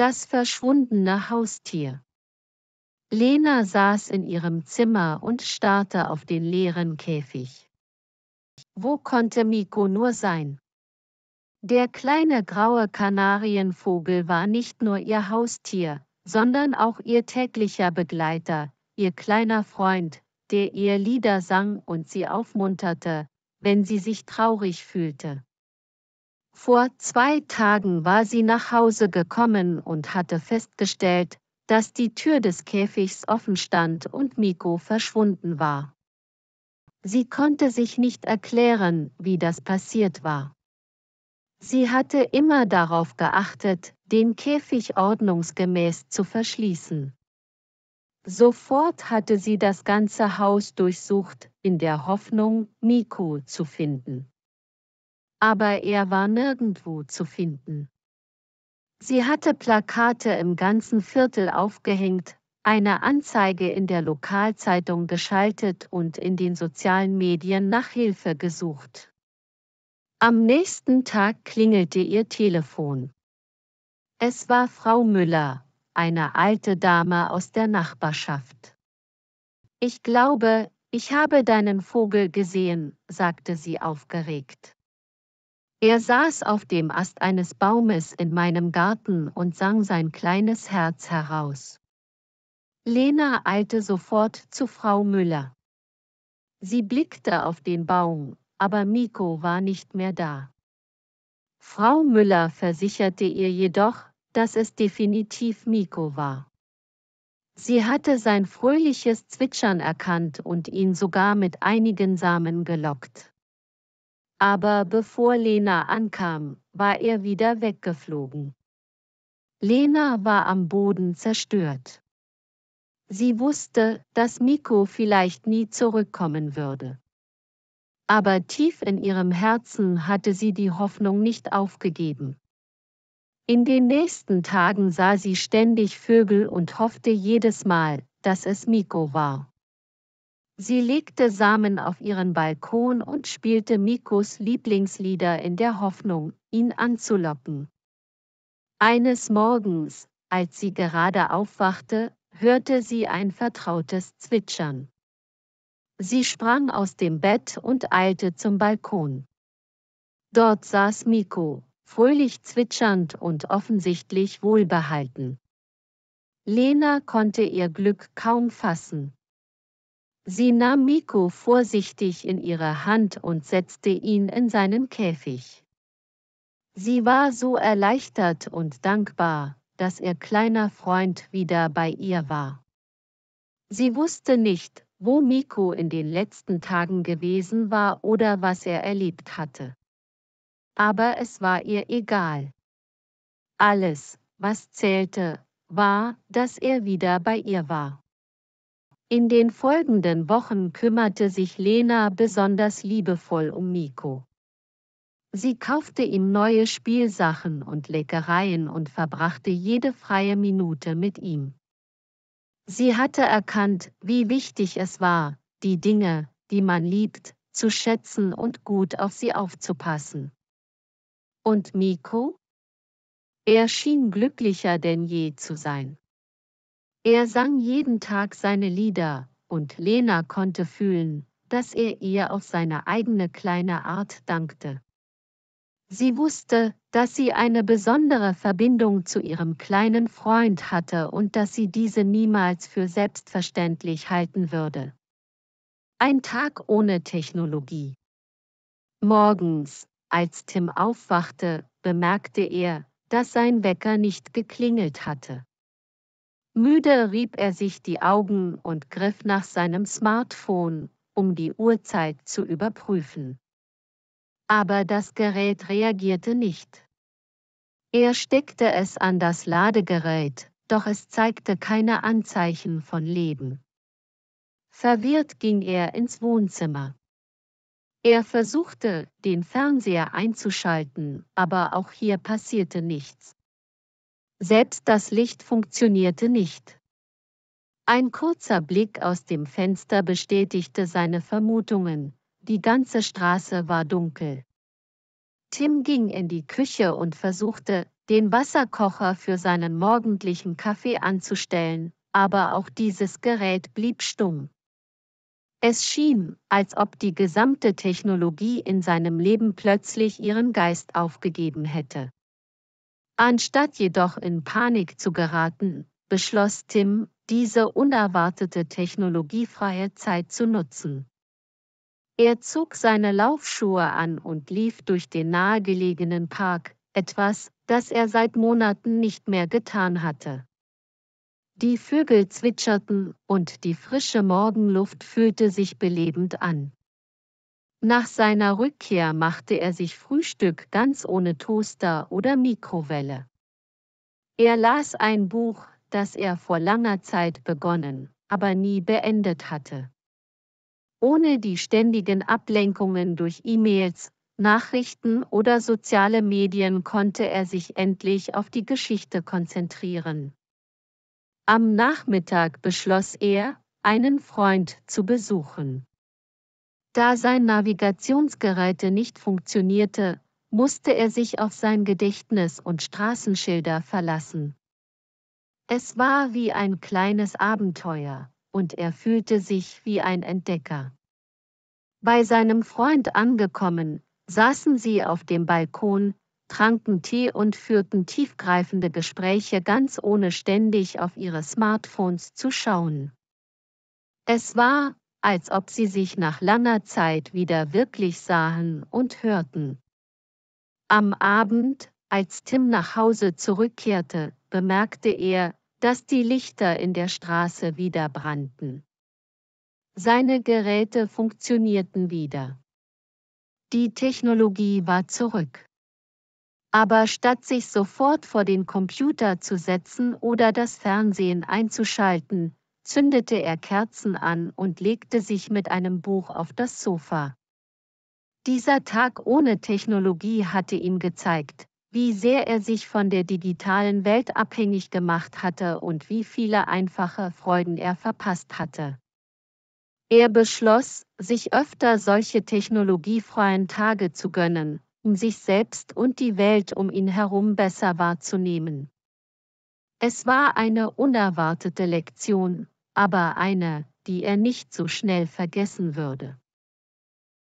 Das verschwundene Haustier. Lena saß in ihrem Zimmer und starrte auf den leeren Käfig. Wo konnte Miko nur sein? Der kleine graue Kanarienvogel war nicht nur ihr Haustier, sondern auch ihr täglicher Begleiter, ihr kleiner Freund, der ihr Lieder sang und sie aufmunterte, wenn sie sich traurig fühlte. Vor zwei Tagen war sie nach Hause gekommen und hatte festgestellt, dass die Tür des Käfigs offen stand und Miko verschwunden war. Sie konnte sich nicht erklären, wie das passiert war. Sie hatte immer darauf geachtet, den Käfig ordnungsgemäß zu verschließen. Sofort hatte sie das ganze Haus durchsucht, in der Hoffnung, Miko zu finden aber er war nirgendwo zu finden. Sie hatte Plakate im ganzen Viertel aufgehängt, eine Anzeige in der Lokalzeitung geschaltet und in den sozialen Medien nach Hilfe gesucht. Am nächsten Tag klingelte ihr Telefon. Es war Frau Müller, eine alte Dame aus der Nachbarschaft. Ich glaube, ich habe deinen Vogel gesehen, sagte sie aufgeregt. Er saß auf dem Ast eines Baumes in meinem Garten und sang sein kleines Herz heraus. Lena eilte sofort zu Frau Müller. Sie blickte auf den Baum, aber Miko war nicht mehr da. Frau Müller versicherte ihr jedoch, dass es definitiv Miko war. Sie hatte sein fröhliches Zwitschern erkannt und ihn sogar mit einigen Samen gelockt aber bevor Lena ankam, war er wieder weggeflogen. Lena war am Boden zerstört. Sie wusste, dass Miko vielleicht nie zurückkommen würde. Aber tief in ihrem Herzen hatte sie die Hoffnung nicht aufgegeben. In den nächsten Tagen sah sie ständig Vögel und hoffte jedes Mal, dass es Miko war. Sie legte Samen auf ihren Balkon und spielte Mikos Lieblingslieder in der Hoffnung, ihn anzulocken. Eines Morgens, als sie gerade aufwachte, hörte sie ein vertrautes Zwitschern. Sie sprang aus dem Bett und eilte zum Balkon. Dort saß Miko, fröhlich zwitschernd und offensichtlich wohlbehalten. Lena konnte ihr Glück kaum fassen. Sie nahm Miko vorsichtig in ihre Hand und setzte ihn in seinen Käfig. Sie war so erleichtert und dankbar, dass ihr kleiner Freund wieder bei ihr war. Sie wusste nicht, wo Miko in den letzten Tagen gewesen war oder was er erlebt hatte. Aber es war ihr egal. Alles, was zählte, war, dass er wieder bei ihr war. In den folgenden Wochen kümmerte sich Lena besonders liebevoll um Nico. Sie kaufte ihm neue Spielsachen und Leckereien und verbrachte jede freie Minute mit ihm. Sie hatte erkannt, wie wichtig es war, die Dinge, die man liebt, zu schätzen und gut auf sie aufzupassen. Und Miko? Er schien glücklicher denn je zu sein. Er sang jeden Tag seine Lieder, und Lena konnte fühlen, dass er ihr auf seine eigene kleine Art dankte. Sie wusste, dass sie eine besondere Verbindung zu ihrem kleinen Freund hatte und dass sie diese niemals für selbstverständlich halten würde. Ein Tag ohne Technologie. Morgens, als Tim aufwachte, bemerkte er, dass sein Wecker nicht geklingelt hatte. Müde rieb er sich die Augen und griff nach seinem Smartphone, um die Uhrzeit zu überprüfen. Aber das Gerät reagierte nicht. Er steckte es an das Ladegerät, doch es zeigte keine Anzeichen von Leben. Verwirrt ging er ins Wohnzimmer. Er versuchte, den Fernseher einzuschalten, aber auch hier passierte nichts. Selbst das Licht funktionierte nicht. Ein kurzer Blick aus dem Fenster bestätigte seine Vermutungen. Die ganze Straße war dunkel. Tim ging in die Küche und versuchte, den Wasserkocher für seinen morgendlichen Kaffee anzustellen, aber auch dieses Gerät blieb stumm. Es schien, als ob die gesamte Technologie in seinem Leben plötzlich ihren Geist aufgegeben hätte. Anstatt jedoch in Panik zu geraten, beschloss Tim, diese unerwartete technologiefreie Zeit zu nutzen. Er zog seine Laufschuhe an und lief durch den nahegelegenen Park, etwas, das er seit Monaten nicht mehr getan hatte. Die Vögel zwitscherten und die frische Morgenluft fühlte sich belebend an. Nach seiner Rückkehr machte er sich Frühstück ganz ohne Toaster oder Mikrowelle. Er las ein Buch, das er vor langer Zeit begonnen, aber nie beendet hatte. Ohne die ständigen Ablenkungen durch E-Mails, Nachrichten oder soziale Medien konnte er sich endlich auf die Geschichte konzentrieren. Am Nachmittag beschloss er, einen Freund zu besuchen. Da sein Navigationsgeräte nicht funktionierte, musste er sich auf sein Gedächtnis und Straßenschilder verlassen. Es war wie ein kleines Abenteuer, und er fühlte sich wie ein Entdecker. Bei seinem Freund angekommen, saßen sie auf dem Balkon, tranken Tee und führten tiefgreifende Gespräche ganz ohne ständig auf ihre Smartphones zu schauen. Es war, als ob sie sich nach langer Zeit wieder wirklich sahen und hörten. Am Abend, als Tim nach Hause zurückkehrte, bemerkte er, dass die Lichter in der Straße wieder brannten. Seine Geräte funktionierten wieder. Die Technologie war zurück. Aber statt sich sofort vor den Computer zu setzen oder das Fernsehen einzuschalten, zündete er Kerzen an und legte sich mit einem Buch auf das Sofa. Dieser Tag ohne Technologie hatte ihm gezeigt, wie sehr er sich von der digitalen Welt abhängig gemacht hatte und wie viele einfache Freuden er verpasst hatte. Er beschloss, sich öfter solche technologiefreien Tage zu gönnen, um sich selbst und die Welt um ihn herum besser wahrzunehmen. Es war eine unerwartete Lektion, aber eine, die er nicht so schnell vergessen würde.